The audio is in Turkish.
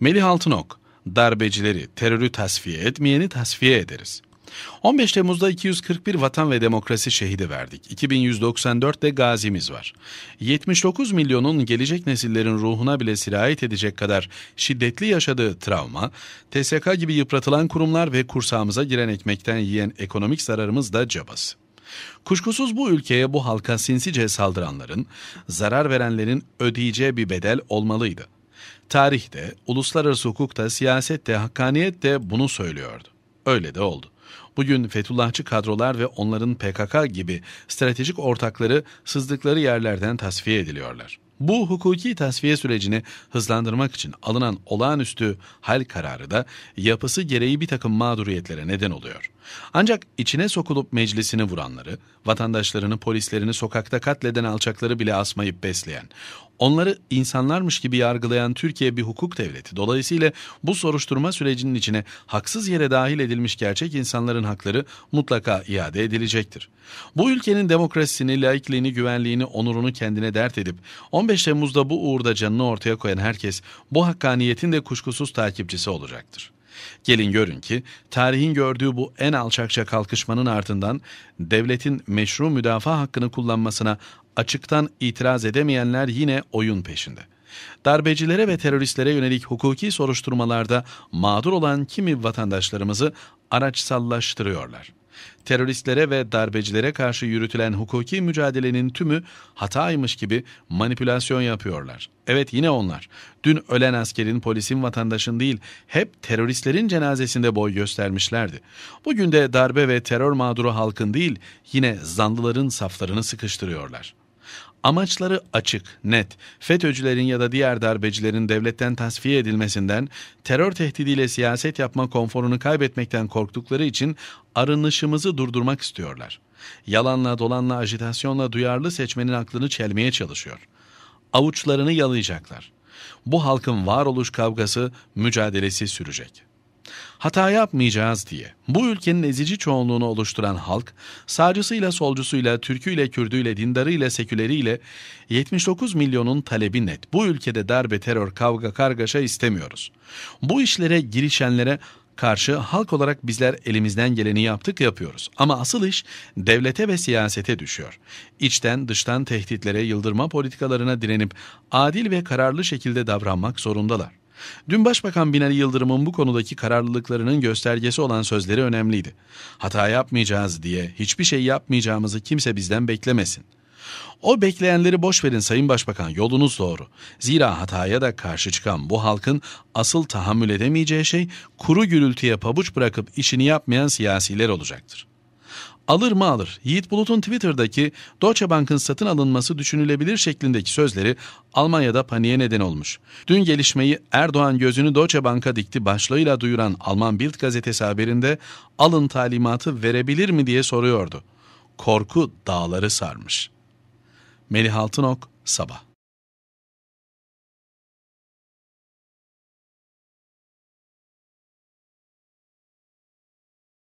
Melih Altınok, darbecileri, terörü tasfiye etmeyeni tasfiye ederiz. 15 Temmuz'da 241 vatan ve demokrasi şehidi verdik. 2194 de gazimiz var. 79 milyonun gelecek nesillerin ruhuna bile sirayet edecek kadar şiddetli yaşadığı travma, TSK gibi yıpratılan kurumlar ve kursağımıza giren ekmekten yiyen ekonomik zararımız da cabası. Kuşkusuz bu ülkeye bu halka sinsice saldıranların, zarar verenlerin ödeyeceği bir bedel olmalıydı. Tarihte, uluslararası hukukta, siyasette, hakkaniyette bunu söylüyordu. Öyle de oldu. Bugün Fethullahçı kadrolar ve onların PKK gibi stratejik ortakları sızdıkları yerlerden tasfiye ediliyorlar. Bu hukuki tasfiye sürecini hızlandırmak için alınan olağanüstü hal kararı da yapısı gereği bir takım mağduriyetlere neden oluyor.'' Ancak içine sokulup meclisini vuranları, vatandaşlarını, polislerini sokakta katleden alçakları bile asmayıp besleyen, onları insanlarmış gibi yargılayan Türkiye bir hukuk devleti. Dolayısıyla bu soruşturma sürecinin içine haksız yere dahil edilmiş gerçek insanların hakları mutlaka iade edilecektir. Bu ülkenin demokrasisini, laikliğini, güvenliğini, onurunu kendine dert edip 15 Temmuz'da bu uğurda canını ortaya koyan herkes bu hakkaniyetin de kuşkusuz takipçisi olacaktır. Gelin görün ki tarihin gördüğü bu en alçakça kalkışmanın ardından devletin meşru müdafaa hakkını kullanmasına açıktan itiraz edemeyenler yine oyun peşinde. Darbecilere ve teröristlere yönelik hukuki soruşturmalarda mağdur olan kimi vatandaşlarımızı araçsallaştırıyorlar teröristlere ve darbecilere karşı yürütülen hukuki mücadelenin tümü hataymış gibi manipülasyon yapıyorlar. Evet yine onlar. Dün ölen askerin, polisin, vatandaşın değil, hep teröristlerin cenazesinde boy göstermişlerdi. Bugün de darbe ve terör mağduru halkın değil, yine zanlıların saflarını sıkıştırıyorlar. Amaçları açık, net. FETÖ'cülerin ya da diğer darbecilerin devletten tasfiye edilmesinden, terör tehdidiyle siyaset yapma konforunu kaybetmekten korktukları için arınışımızı durdurmak istiyorlar. Yalanla, dolanla, ajitasyonla duyarlı seçmenin aklını çelmeye çalışıyor. Avuçlarını yalayacaklar. Bu halkın varoluş kavgası, mücadelesi sürecek.'' Hata yapmayacağız diye. Bu ülkenin ezici çoğunluğunu oluşturan halk, sağcısıyla solcusuyla, türküyle, kürdüyle, dindarıyla, seküleriyle 79 milyonun talebi net. Bu ülkede darbe, terör, kavga, kargaşa istemiyoruz. Bu işlere girişenlere karşı halk olarak bizler elimizden geleni yaptık yapıyoruz. Ama asıl iş devlete ve siyasete düşüyor. İçten dıştan tehditlere, yıldırma politikalarına direnip adil ve kararlı şekilde davranmak zorundalar. Dün Başbakan Binali Yıldırım'ın bu konudaki kararlılıklarının göstergesi olan sözleri önemliydi. Hata yapmayacağız diye hiçbir şey yapmayacağımızı kimse bizden beklemesin. O bekleyenleri boş verin Sayın Başbakan yolunuz doğru. Zira hataya da karşı çıkan bu halkın asıl tahammül edemeyeceği şey kuru gürültüye pabuç bırakıp işini yapmayan siyasiler olacaktır alır mı alır. Yiğit Bulut'un Twitter'daki Deutsche Bank'ın satın alınması düşünülebilir şeklindeki sözleri Almanya'da paniğe neden olmuş. Dün gelişmeyi Erdoğan gözünü Deutsche Bank'a dikti başlığıyla duyuran Alman Bild gazetesi haberinde alın talimatı verebilir mi diye soruyordu. Korku dağları sarmış. Melih Altınok, Sabah